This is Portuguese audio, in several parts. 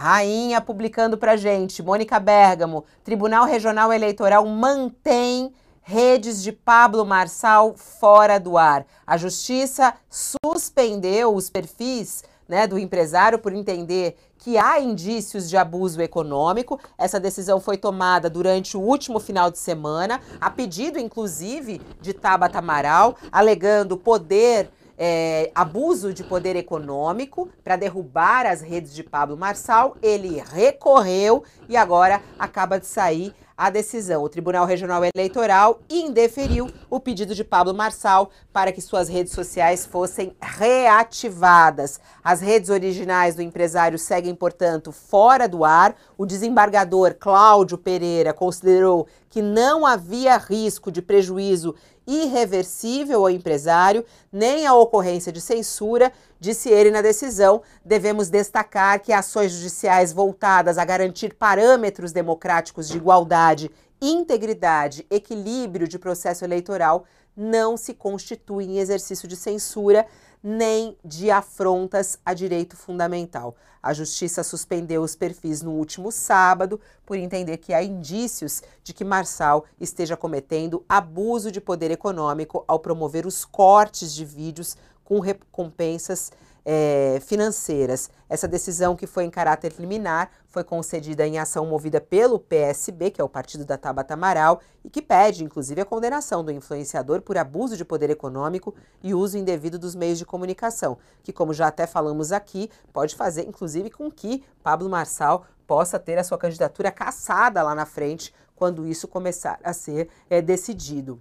Rainha publicando para gente, Mônica Bergamo, Tribunal Regional Eleitoral mantém redes de Pablo Marçal fora do ar. A justiça suspendeu os perfis né, do empresário por entender que há indícios de abuso econômico. Essa decisão foi tomada durante o último final de semana, a pedido, inclusive, de Tabata Amaral, alegando poder é, abuso de poder econômico para derrubar as redes de Pablo Marçal. Ele recorreu e agora acaba de sair a decisão. O Tribunal Regional Eleitoral indeferiu o pedido de Pablo Marçal para que suas redes sociais fossem reativadas. As redes originais do empresário seguem, portanto, fora do ar. O desembargador Cláudio Pereira considerou que não havia risco de prejuízo irreversível ao empresário, nem a ocorrência de censura, disse ele na decisão. Devemos destacar que ações judiciais voltadas a garantir parâmetros democráticos de igualdade, integridade, equilíbrio de processo eleitoral não se constitui em exercício de censura nem de afrontas a direito fundamental. A justiça suspendeu os perfis no último sábado por entender que há indícios de que Marçal esteja cometendo abuso de poder econômico ao promover os cortes de vídeos com recompensas é, financeiras. Essa decisão, que foi em caráter liminar, foi concedida em ação movida pelo PSB, que é o partido da Tabata Amaral, e que pede, inclusive, a condenação do influenciador por abuso de poder econômico e uso indevido dos meios de comunicação, que, como já até falamos aqui, pode fazer, inclusive, com que Pablo Marçal possa ter a sua candidatura caçada lá na frente quando isso começar a ser é, decidido.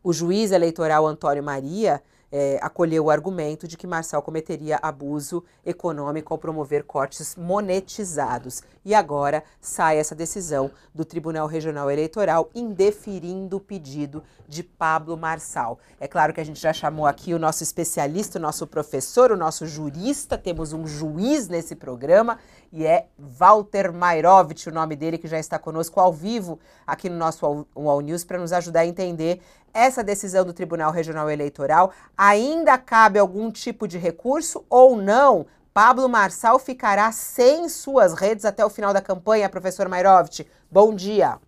O juiz eleitoral Antônio Maria é, acolheu o argumento de que Marçal cometeria abuso econômico ao promover cortes monetizados. E agora sai essa decisão do Tribunal Regional Eleitoral indeferindo o pedido de Pablo Marçal. É claro que a gente já chamou aqui o nosso especialista, o nosso professor, o nosso jurista, temos um juiz nesse programa e é Walter Mairovich o nome dele, que já está conosco ao vivo aqui no nosso UOL News para nos ajudar a entender essa decisão do Tribunal Regional Eleitoral. Ainda cabe algum tipo de recurso ou não? Pablo Marçal ficará sem suas redes até o final da campanha, professor Mairovich. Bom dia.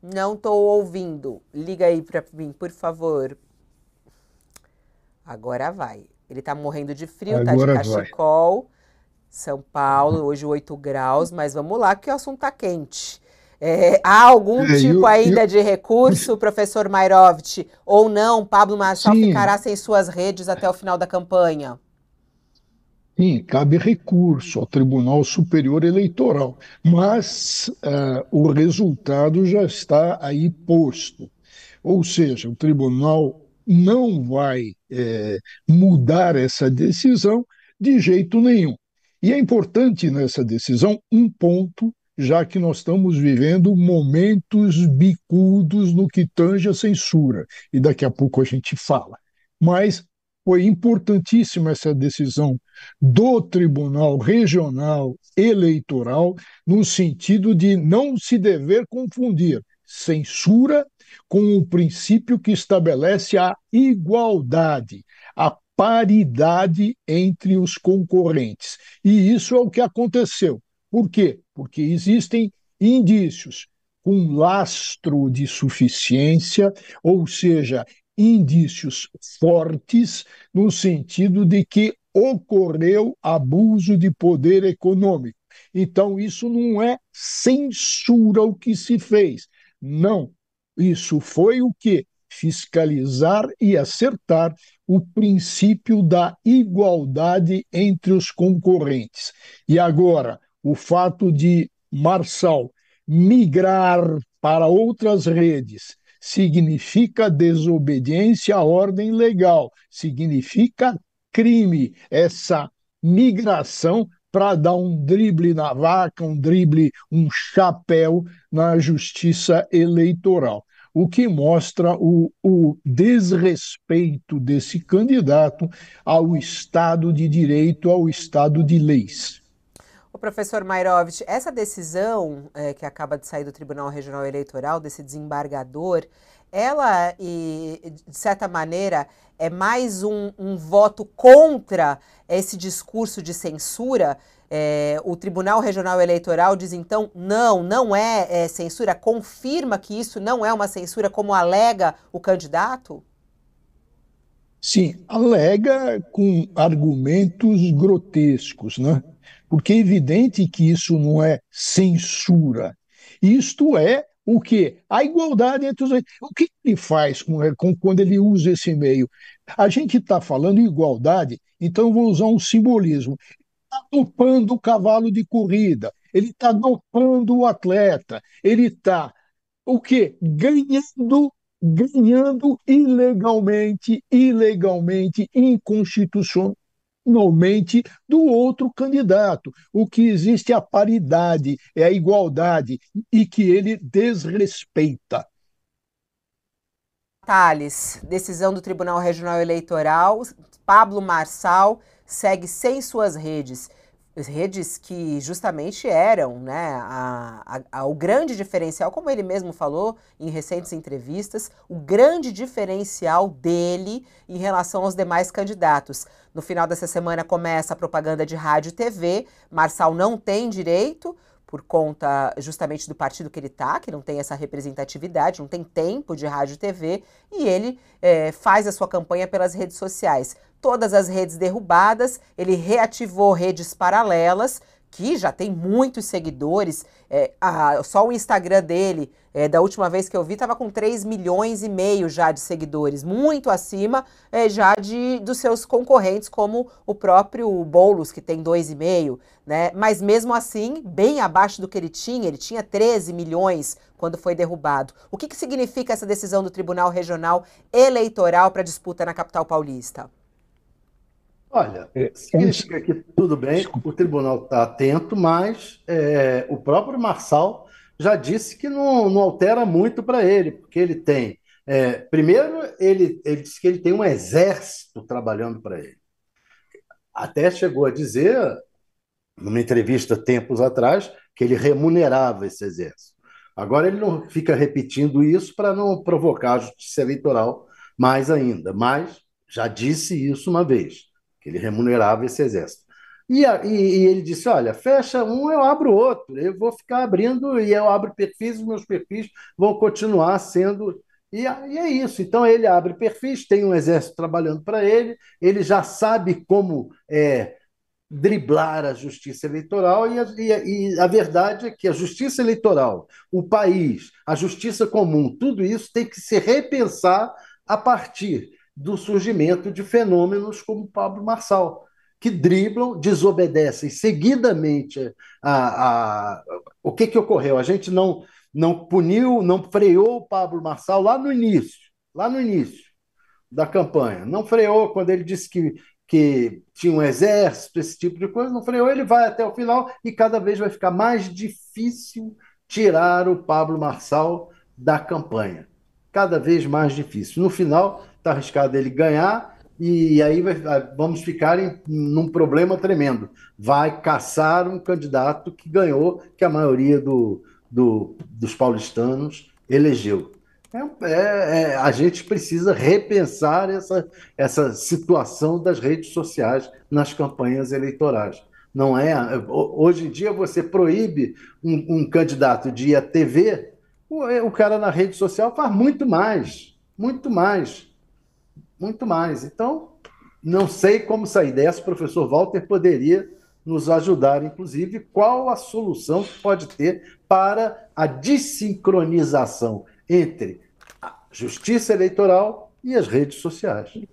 Não estou ouvindo. Liga aí para mim, por favor. Agora vai. Ele está morrendo de frio, está de cachecol. Vai. São Paulo, hoje 8 graus, mas vamos lá que o assunto está quente. É, há algum é, tipo eu, ainda eu... de recurso, professor Mairovitch, ou não? Pablo Marchal Sim. ficará sem suas redes até o final da campanha? Sim, cabe recurso ao Tribunal Superior Eleitoral, mas uh, o resultado já está aí posto. Ou seja, o Tribunal não vai é, mudar essa decisão de jeito nenhum. E é importante nessa decisão um ponto, já que nós estamos vivendo momentos bicudos no que tange a censura, e daqui a pouco a gente fala. Mas foi importantíssima essa decisão do Tribunal Regional Eleitoral, no sentido de não se dever confundir censura com o princípio que estabelece a igualdade, a paridade entre os concorrentes. E isso é o que aconteceu. Por quê? Porque existem indícios com lastro de suficiência, ou seja, indícios fortes no sentido de que ocorreu abuso de poder econômico. Então, isso não é censura o que se fez. Não, isso foi o que? Fiscalizar e acertar o princípio da igualdade entre os concorrentes. E agora, o fato de Marçal migrar para outras redes significa desobediência à ordem legal, significa crime. Essa migração para dar um drible na vaca, um drible, um chapéu na justiça eleitoral o que mostra o, o, desrespeito desse candidato ao Estado de Direito, ao Estado de Leis. O professor Mairovich, essa decisão é, que acaba de sair do Tribunal Regional Eleitoral, desse desembargador, ela, e, de certa maneira, é mais um, um voto contra esse discurso de censura é, o Tribunal Regional Eleitoral diz então: não, não é, é, censura, confirma que isso não é uma censura, como alega o candidato? Sim, alega com argumentos grotescos, né? Porque é evidente que isso não é censura. Isto é o quê? A igualdade entre os. O que ele faz com, com quando ele usa esse meio? A gente está falando igualdade, então eu vou usar um simbolismo está dopando o cavalo de corrida, ele está dopando o atleta, ele está o quê? Ganhando, ganhando ilegalmente, ilegalmente, inconstitucionalmente normalmente do outro candidato. O que existe é a paridade, é a igualdade, e que ele desrespeita. Tales, decisão do Tribunal Regional Eleitoral, Pablo Marçal segue sem suas redes redes que justamente eram né, a, a, a, o grande diferencial, como ele mesmo falou em recentes entrevistas, o grande diferencial dele em relação aos demais candidatos. No final dessa semana começa a propaganda de rádio e TV, Marçal não tem direito, por conta justamente do partido que ele está, que não tem essa representatividade, não tem tempo de rádio e TV, e ele é, faz a sua campanha pelas redes sociais. Todas as redes derrubadas, ele reativou redes paralelas que já tem muitos seguidores. É, a, só o Instagram dele, é, da última vez que eu vi, estava com 3 milhões e meio já de seguidores, muito acima é, já de dos seus concorrentes, como o próprio Boulos, que tem 2,5, né? Mas mesmo assim, bem abaixo do que ele tinha, ele tinha 13 milhões quando foi derrubado. O que, que significa essa decisão do Tribunal Regional Eleitoral para disputa na capital paulista? Olha, é, significa que tudo bem, Desculpa. o tribunal está atento, mas é, o próprio Marçal já disse que não, não altera muito para ele, porque ele tem. É, primeiro, ele, ele disse que ele tem um exército trabalhando para ele. Até chegou a dizer, numa entrevista tempos atrás, que ele remunerava esse exército. Agora ele não fica repetindo isso para não provocar a justiça eleitoral mais ainda, mas já disse isso uma vez. Ele remunerava esse exército. E, a, e, e, ele disse: Olha, fecha um, eu abro outro. Eu vou ficar abrindo e eu abro perfis, os meus perfis vão continuar sendo. E, e é isso. Então ele abre perfis, tem um exército trabalhando para ele, ele já sabe como é, driblar a justiça eleitoral e a, e, e a, verdade é que a justiça eleitoral, o país, a justiça comum, tudo isso tem que se repensar a partir do surgimento de fenômenos como Pablo Marçal, que driblam, desobedecem seguidamente a, a, o que, que ocorreu. A gente não, não puniu, não freou o Pablo Marçal lá no início, lá no início da campanha. Não freou quando ele disse que, que tinha um exército, esse tipo de coisa, não freou, ele vai até o final e cada vez vai ficar mais difícil tirar o Pablo Marçal da campanha. Cada vez mais difícil. No final, está arriscado ele ganhar e aí vai, vamos ficar em, num problema tremendo. Vai caçar um candidato que ganhou, que a maioria do, do, dos paulistanos elegeu. É, é, é, a gente precisa repensar essa, essa situação das redes sociais nas campanhas eleitorais. Não é hoje em dia você proíbe um, um candidato de ir à TV, o, o cara na rede social faz muito mais, muito mais muito mais. Então, não sei como sair dessa, o professor Walter poderia nos ajudar, inclusive, qual a solução que pode ter para a desincronização entre a justiça eleitoral e as redes sociais.